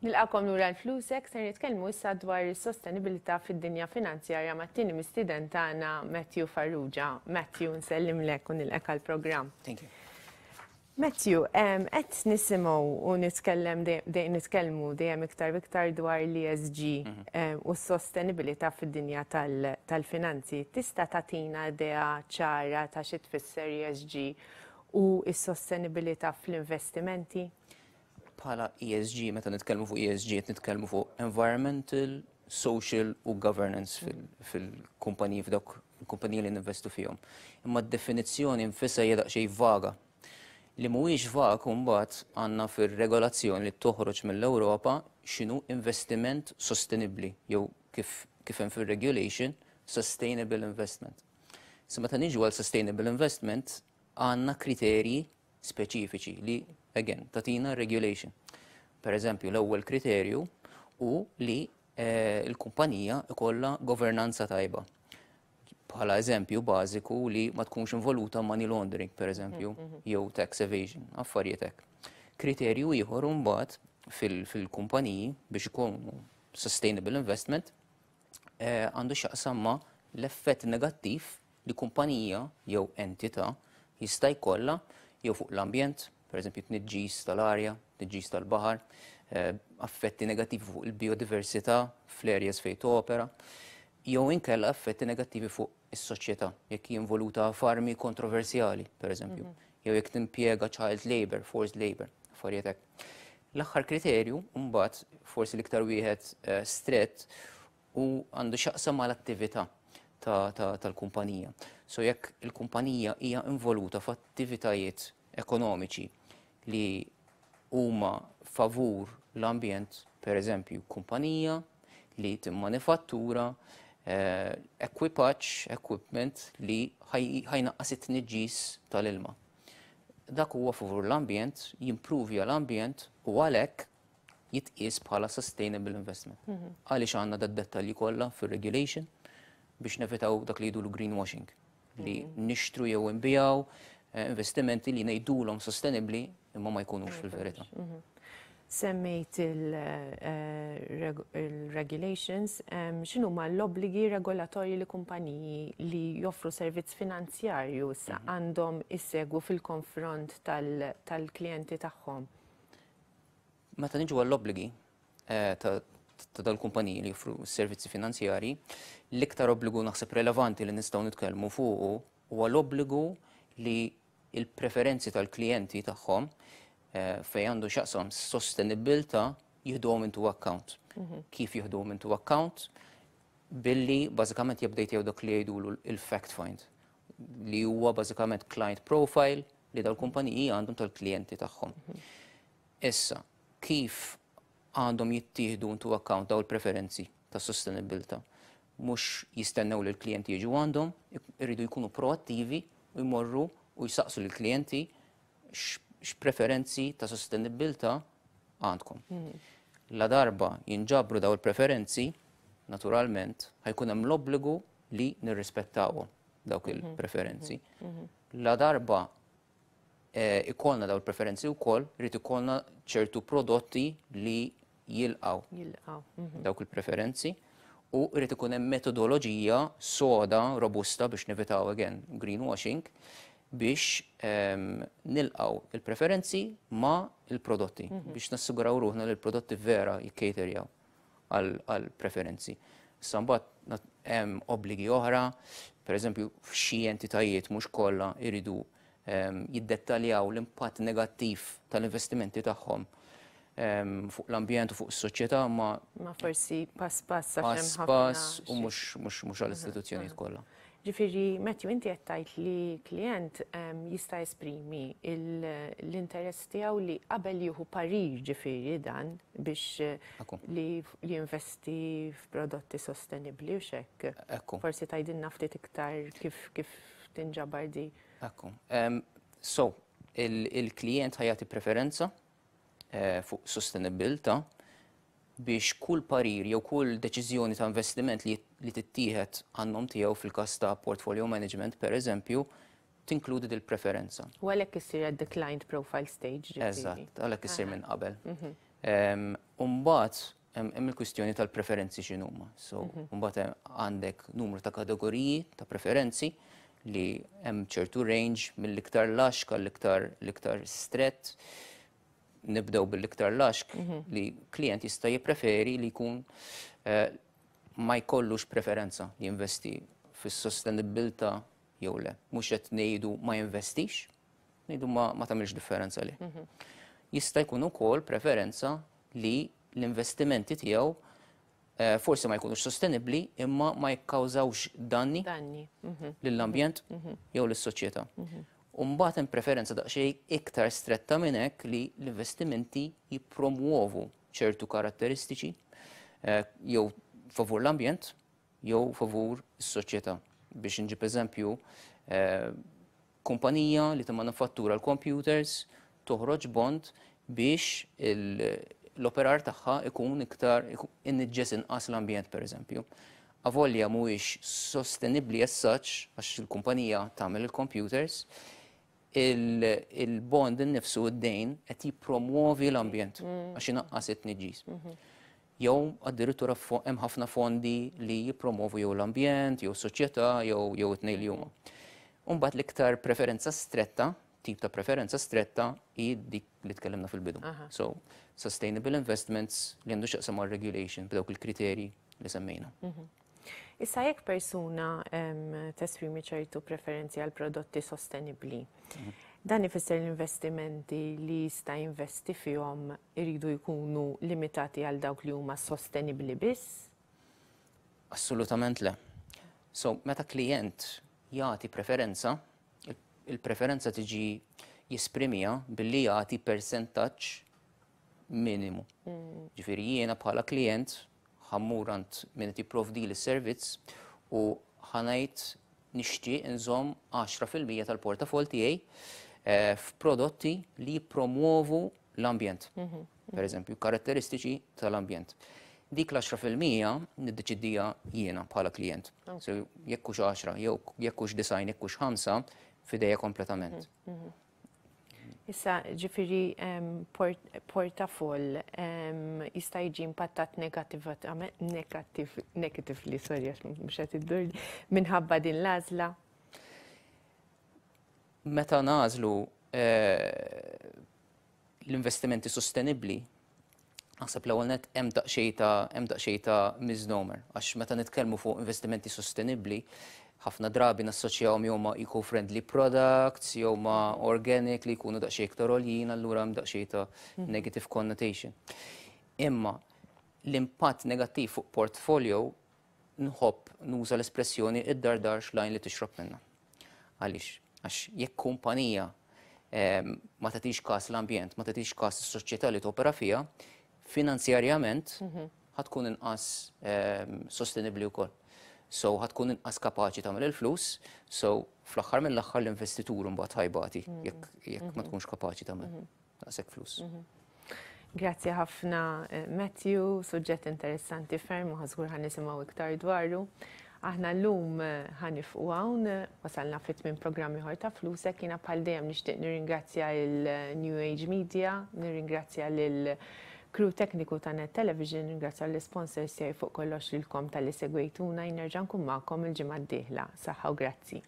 Nilqakom lura l-flusek se nitkellmu issa dwar is-sostenibilità fid-dinja finanzjarja mat-tieni mistiden tagħna Matthew Farrugia. Matthew nsellimlek u nilqek għall-programm. Thank you. Matthew, qed nisimgħu u nitkellem dejjem nitkellmu dejjem iktar iktar dwar l-ESG mhm. u s-sostenibilità fid-dinja tal-finanzi. Tista' tagħtina idea ċara ta' xi tfisser ESG u s-sostenibilità fl-investimenti? bħala ESG, meta nitkellmu fuq ESG, nitkellmu fuq environmental, social u governance fil-kumpaniji fil f'dok il-kumpaniji li ninvestu fihom. Imma d-definizzjoni nfissa jeda xej vaga. Li mhuwiex vag mbagħad għandna fir-regolazzjoni li toħroġ mill-Ewropa x'inhu investiment sostenibbli jew kif kif fil fir-regulation sustainable investment. Sima ta' niġu għal sustainable investment għandna kriterji speċifiċi li again, tatina regulation. Per eżempju, l-ewwel kriterju u li eh, l-kumpanija ikolla governanza tajba. Bħala eżempju bażiku li ma tkunx involuta money laundering, per eżempju, mm, mhm. jew tax evasion, affarijiet hekk. Kriterju ieħor mbagħad fil-kumpaniji biex ikunu sustainable investment eh, għandu xaqsam ma l-effett negattiv li kumpanija jew entità jista' jkollha jew fuq l-ambjent, per eżempju t-nġis tal-arja, t-nġis tal-bahar, eh, affetti negativi fuq il-biodiversità fl-areas fejn opera, jew inkella affetti negativi fuq is-soċjetà, jekk jinvoluta farmi kontroversjali, per eżempju, mhm. jew jekk timpiega child labor, forced labor, affarijiet hekk. L-aħħar kriterju, mbagħad forsi l-iktar wieħed eh, strett u għandu xaqsa mal-attività tal-kumpanija. So jekk il-kumpanija hija involuta f'attivitajiet ekonomiċi li huma favur l-ambjent, per eżempju, kumpanija li timmanifattura eh, equipaċ, equipment li ħajna it nġis tal-ilma. Dak huwa favur l-ambjent, jimpruvja l-ambjent u għalhekk jitqis bħala sustainable investment. Mhm. Għaliex għandna dad dettalji kollha fir-regulation biex nevitaw dak li jidu l-greenwashing li mhm. nixtru jew nbijaw. Eh, investimenti li ngħidulhom sostenibli imma ma jkunux fil-verità. Mhm. Semmejt il-regulations, eh, xinu ma l-obligi regolatorji li kumpaniji li joffru servizz finanzjarju sa mhm. għandhom issegu fil-konfront tal-klienti tagħhom? Meta niġu għall-obligi eh, ta' dal-kumpaniji li joffru servizzi finanzjari, l-iktar obbligu naħseb relevanti li nistgħu nitkellmu fuqu huwa l-obbligu li il-preferenzi tal-klijenti tagħhom eh, fej għandu xaqsom sostenibilta jihduhom intu account. Mhm. Kif jieħduhom intu account? Billi bażikament jibdejt jew li jgħidulu il-fact find li huwa bażikament client profile li dal-kumpaniji mhm. għandhom tal-klijenti tagħhom. Mhm. Issa, kif għandhom jittieħdu intu account daw il-preferenzi ta' sostenibilta? Mux jistennew li l klienti jiġu għandhom, irridu jkunu proattivi u jmorru u jisaqsu l-klienti x-preferenzi ta' sostenibilta għandkom. Mhm. La darba jinġabru daw il-preferenzi, naturalment, ħajkun hemm l-obbligu li nirrispettawhom dawk mhm. il-preferenzi. Mhm. La darba eh, ikolna daw il-preferenzi wkoll, rrit ikolna ċertu prodotti li jilqaw dawk il-preferenzi u rrit ikun hemm metodoloġija soda robusta biex nevitaw again greenwashing biex um, nilqaw il-preferenzi ma il-prodotti, mm -hmm. biex nassiguraw ruħna li l-prodotti vera jikkejterjaw għal-preferenzi. Sambat hemm obbligi oħra, per eżempju f'xi entitajiet mhux kollha iridu um, ehm, jiddettaljaw l-impatt negattiv tal-investimenti tagħhom ehm, fuq l-ambjent u fuq s-soċjetà ma. Ma forsi pass pass pass pass u mhux mhux għall-istituzzjonijiet mhm, kollha. Mhm. Ġifiri, Matthew, inti għettajt li klient um, jista esprimi l-interess tijaw li qabel juhu parir ġifiri dan biex li jinvesti f'prodotti sostenibli u xek. Forsi tajdin nafti iktar kif, kif tinġabar di. Ekku. Um, ehm, so, il-klient il ħajati preferenza uh, fuq sostenibilta biex kull parir jew kull deċiżjoni ta' investiment li, tittieħed għandhom tiegħu fil każ ta' portfolio management, per eżempju, tinkludi dil-preferenza. U għalhekk issir għad declined profile stage. Eżatt, għalhekk issir minn qabel. Mhm. Umbat, hemm il-kwistjoni tal-preferenzi x'inhuma. So, mhm. mbagħad għandek numru ta' kategoriji ta' preferenzi li hemm ċertu range mill-iktar laxka l-iktar l-iktar strett nibdew bil-iktar laxk mhm. li klient jista' jippreferi li jkun eh, ma jkollux preferenza li jinvesti fis-sostenibilità jew le. Mhux qed ngħidu ma jinvestix, ngħidu ma tagħmilx differenza li. Mhm. Jista' jkun ukoll preferenza li l-investimenti tiegħu eh, forsi ma jkunux sostenibli imma ma jikkawżawx danni mhm. lill-ambjent jew lis-soċjetà. Umbat hemm preferenza daqsxejn iktar stretta minn hekk li l-investimenti jippromuovu ċertu karatteristiċi eh, jew favur l-ambjent jew favur is-soċjetà. Biex inġib eżempju, eh, kumpanija li manufattura l-computers toħroġ bond biex l-operar tagħha ikun iktar inniġġes inqas l-ambjent pereżempju. Avolja mhuwiex sostenibbli as such għax il-kumpanija tagħmel il-computers, il computers il-bond il innifsu id-dejn qed jippromuovi l-ambjent mm. għax inaqqas it-tniġis. Mhm. Jew addirittura hemm ħafna fondi li jippromovu jew l-ambjent, jew soċjetà, jew jew it-tnejn li huma. Umbagħad l-iktar preferenza stretta, tip ta' preferenza stretta hi dik li tkellimna fil-bidu. So, sustainable investments li għandu xaqsam regulation b'dawk il kriteri li semmejna. Mhm. Issa jekk persuna tesprimi ċertu preferenzi għal prodotti sostenibli, mm. dan ifisser l-investimenti li jista' investi fihom iridu jkunu limitati għal dawk li huma sostenibli biss? Assolutament le. So, meta klient jagħti preferenza, il-preferenza tiġi jisprimija billi jagħti percentaġġ minimu. Mm. Ġifieri jiena bħala klient ħammur għand minn tipprovdi l-servizz u ħanajt nishti nżom 10% tal-portafol tiegħi eh, f'prodotti li promuovu l-ambjent. Mhm, mhm. Per eżempju, karatteristiċi tal-ambjent. Dik l-10% niddeċiddija jiena bħala klient. So jekkux 10, jekkux design, jekkux 5, fideja kompletament. Mhm, Issa ġifiri portafoll jista' jiġi impattat li sorry, mhux qed iddur minħabba din l-għażla. Meta nażlu eh, l-investimenti sostenibbli, naħseb l-ewwel net hemm daqsxejta hemm daqsxejta miżnomer għax meta nitkellmu fuq investimenti sostenibbli, ħafna drabi nassoċjawhom jew ma eco-friendly products, jew ma organic li jkunu daqsxejn iktar oljin, allura hemm daqsxejn ta' hmm. negative connotation. Imma l-impatt negattiv fuq portfolio nħobb nuża l-espressjoni id-dardar xlajn li tixrob minna. Għaliex, għax jekk kumpanija ehm, ma tatix kas l-ambjent, ma tatix kas s-soċjetà li topera fija, finanzjarjament mhm. ħatkun inqas ehm, sostenibli wkoll. So ħatkun inqas kapaċi tagħmel il-flus, so fl-aħħar mill-aħħar l-investitur mbagħad ħajbati mhm. jekk ma mhm. tkunx kapaċi tagħmel għasek mhm. flus. Grazzi ħafna eh, Matthew, suġġett interessanti ferm u ħażgur ħan nisimgħu iktar dwaru. Aħna l-lum eh, ħanif u għawn, eh, wasalna fit minn programmi ħor ta' flusek, jina pal dejjem nishtiq nirringrazzja il-New Age Media, nirringrazzja l-New Kru tekniku ta' Net Television ringrazzja l-sponsor sej fuq kollox lilkom tal-li segwejtuna jnerġan kum il ġimad d-dieħla. Saħħa u grazzi.